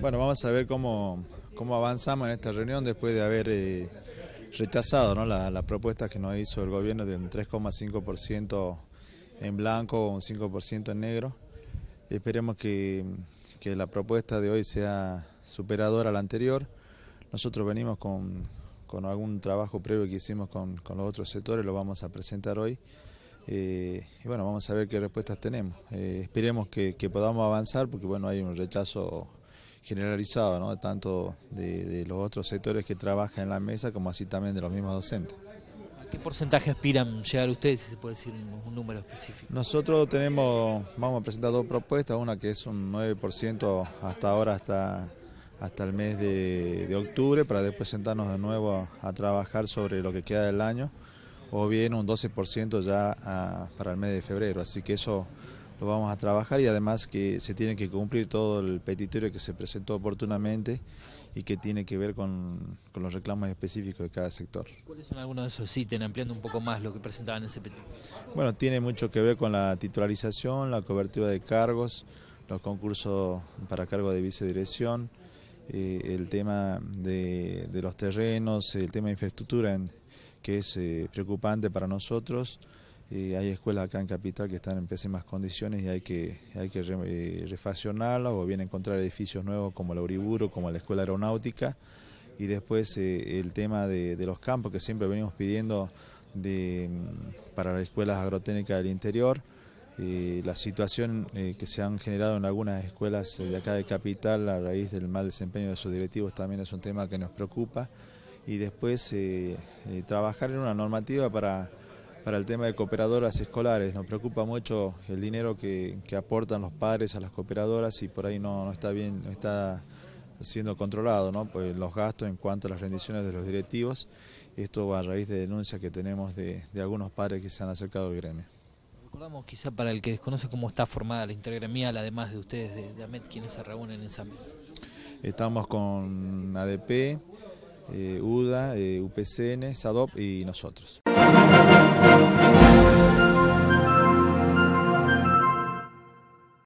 Bueno, vamos a ver cómo, cómo avanzamos en esta reunión después de haber eh, rechazado ¿no? las la propuestas que nos hizo el gobierno de un 3,5% en blanco, un 5% en negro. Esperemos que, la propuesta de hoy sea superadora a la anterior. Nosotros venimos con, algún trabajo previo que hicimos con, los otros sectores, lo vamos a presentar hoy. Eh, y bueno, vamos a ver qué respuestas tenemos. Eh, esperemos que, que podamos avanzar porque bueno, hay un rechazo generalizado, ¿no? tanto de, los otros sectores que trabajan en la mesa como así también de los mismos docentes. ¿A qué porcentaje aspiran llegar ustedes, si se puede decir un, número específico? Nosotros tenemos, vamos a presentar dos propuestas, una que es un 9% hasta ahora, hasta, hasta el mes de, octubre, para después sentarnos de nuevo a, trabajar sobre lo que queda del año, o bien un 12% ya ah, para el mes de febrero, así que eso lo vamos a trabajar y además que se tiene que cumplir todo el petitorio que se presentó oportunamente y que tiene que ver con, los reclamos específicos de cada sector. ¿Cuáles son algunos de esos ítems, ampliando un poco más lo que presentaban en ese petitorio? Bueno, tiene mucho que ver con la titularización, la cobertura de cargos, los concursos para cargo de vicedirección, eh, el tema de, los terrenos, el tema de infraestructura, que es eh, preocupante para nosotros. Eh, hay escuelas acá en Capital que están en pésimas condiciones y hay que, hay que eh, refaccionarlas o bien encontrar edificios nuevos como el Uriburo, como la Escuela Aeronáutica. Y después eh, el tema de, los campos que siempre venimos pidiendo mm, para las escuelas agrotécnicas del interior. la situación que se han generado en algunas escuelas de acá de Capital a raíz del mal desempeño de sus directivos también es un tema que nos preocupa. Y después trabajar en una normativa para para el tema de cooperadoras escolares. Nos preocupa mucho el dinero que, aportan los padres a las cooperadoras y por ahí no, está bien, no está siendo controlado, ¿no? Pues los gastos en cuanto a las rendiciones de los directivos. Esto va a raíz de denuncias que tenemos de, algunos padres que se han acercado al gremio. Recordamos quizá para el que desconoce cómo está formada la intergremial, además de ustedes de, de AMET, quienes se reúnen en esa mesa. Estamos con ADP, eh, UDA, eh, UPCN, SADOP y nosotros.